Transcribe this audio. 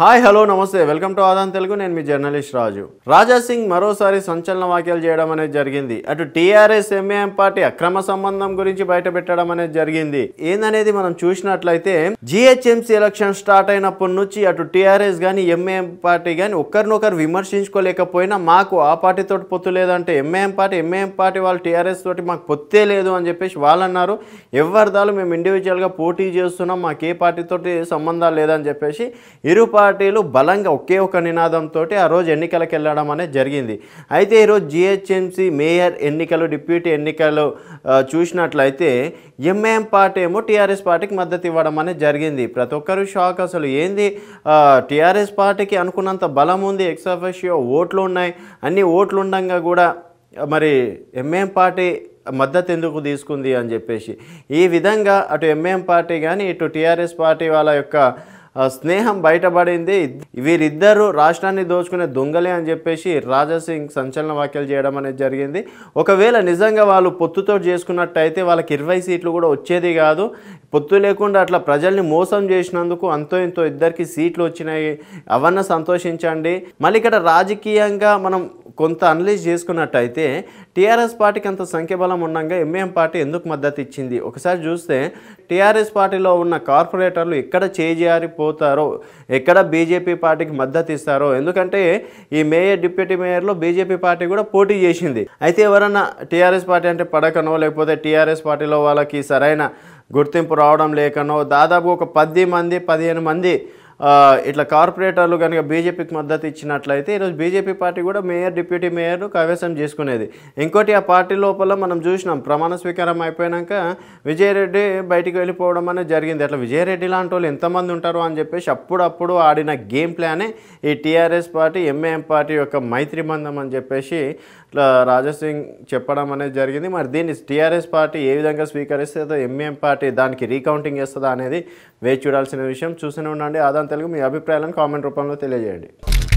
hi hello నమస్తే welcome to Aadan Telugu నేను మీ జర్నలిస్ట్ రాజు రాజా సింగ్ మరోసారి సంచలన వ్యాఖ్యలు చేయడం అనేది జరిగింది అటు టీఆర్ఎస్ ఎంఏఎం పార్టీ అక్రమ సంబంధం గురించి బయట పెట్టడం అనేది జరిగింది ఏందనేది మనం చూసినట్లయితే జిహెచ్ఎంసీ ఎలక్షన్ స్టార్ట్ అయినప్పటి నుంచి అటు టీఆర్ఎస్ కానీ ఎంఏఎం పార్టీ కానీ ఒకరినొకరు విమర్శించుకోలేకపోయినా మాకు ఆ పార్టీ తోటి పొత్తు లేదంటే ఎంఏఎం పార్టీ ఎంఏఎం పార్టీ వాళ్ళు టీఆర్ఎస్ తోటి మాకు పొత్తే లేదు అని చెప్పేసి వాళ్ళు అన్నారు ఎవరిదాలు మేము ఇండివిజువల్గా పోటీ చేస్తున్నాం మాకు ఏ పార్టీతో సంబంధాలు లేదని చెప్పేసి ఇరు పార్టీలు బలంగా ఒకే ఒక నినాదంతో ఆ రోజు ఎన్నికలకు వెళ్ళడం అనేది జరిగింది అయితే ఈరోజు జిహెచ్ఎంసీ మేయర్ ఎన్నికలు డిప్యూటీ ఎన్నికలు చూసినట్లయితే ఎంఏఎం పార్టీ ఏమో టీఆర్ఎస్ పార్టీకి మద్దతు ఇవ్వడం అనేది జరిగింది ప్రతి ఒక్కరు షాక్ అసలు ఏంది టీఆర్ఎస్ పార్టీకి అనుకున్నంత బలం ఉంది ఎక్సఫెషియో ఓట్లు ఉన్నాయి అన్ని ఓట్లు ఉండగా కూడా మరి ఎంఏఎం పార్టీ మద్దతు ఎందుకు తీసుకుంది అని చెప్పేసి ఈ విధంగా అటు ఎంఏఎం పార్టీ కానీ ఇటు టీఆర్ఎస్ పార్టీ వాళ్ళ యొక్క స్నేహం బయటపడింది వీరిద్దరూ రాష్ట్రాన్ని దోచుకునే దొంగలే అని చెప్పేసి రాజాసింగ్ సంచలన వ్యాఖ్యలు చేయడం అనేది జరిగింది ఒకవేళ నిజంగా వాళ్ళు పొత్తుతో చేసుకున్నట్టయితే వాళ్ళకి ఇరవై సీట్లు కూడా వచ్చేది కాదు పొత్తు లేకుండా అట్లా ప్రజల్ని మోసం చేసినందుకు అంతో ఇంతో ఇద్దరికి సీట్లు వచ్చినాయి అవన్న సంతోషించండి మళ్ళీ ఇక్కడ రాజకీయంగా మనం కొంత అనలైజ్ చేసుకున్నట్టయితే టీఆర్ఎస్ పార్టీకి అంత సంఖ్యబలం ఉండగా ఎంఏఎం పార్టీ ఎందుకు మద్దతు ఇచ్చింది ఒకసారి చూస్తే టీఆర్ఎస్ పార్టీలో ఉన్న కార్పొరేటర్లు ఎక్కడ చేజారిపోతారో ఎక్కడ బీజేపీ పార్టీకి మద్దతు ఇస్తారో ఎందుకంటే ఈ మేయర్ డిప్యూటీ మేయర్లో బీజేపీ పార్టీ కూడా పోటీ చేసింది అయితే ఎవరన్నా టీఆర్ఎస్ పార్టీ అంటే పడకనో లేకపోతే టీఆర్ఎస్ పార్టీలో వాళ్ళకి సరైన గుర్తింపు రావడం లేకనో దాదాపు ఒక పది మంది పదిహేను మంది ఇట్లా కార్పొరేటర్లు కనుక బీజేపీకి మద్దతు ఇచ్చినట్లయితే ఈరోజు బీజేపీ పార్టీ కూడా మేయర్ డిప్యూటీ మేయర్ను కైవసం చేసుకునేది ఇంకోటి ఆ పార్టీ లోపల మనం చూసినాం ప్రమాణ స్వీకారం అయిపోయినాక విజయరెడ్డి బయటికి వెళ్ళిపోవడం అనేది జరిగింది అట్లా విజయరెడ్డి లాంటి వాళ్ళు ఎంతమంది ఉంటారు అని చెప్పేసి అప్పుడప్పుడు ఆడిన గేమ్ ప్లానే ఈ టీఆర్ఎస్ పార్టీ ఎంఏఎం పార్టీ యొక్క మైత్రి బంధం అని చెప్పేసి ఇట్లా రాజసింగ్ చెప్పడం అనేది జరిగింది మరి దీన్ని టీఆర్ఎస్ పార్టీ ఏ విధంగా స్వీకరిస్తుందో ఎంఏఎం పార్టీ దానికి రీకౌంటింగ్ చేస్తుందా అనేది వేచి చూడాల్సిన విషయం చూస్తూనే ఉండండి అదంతా తెలుగు మీ అభిప్రాయాలను కామెంట్ రూపంలో తెలియజేయండి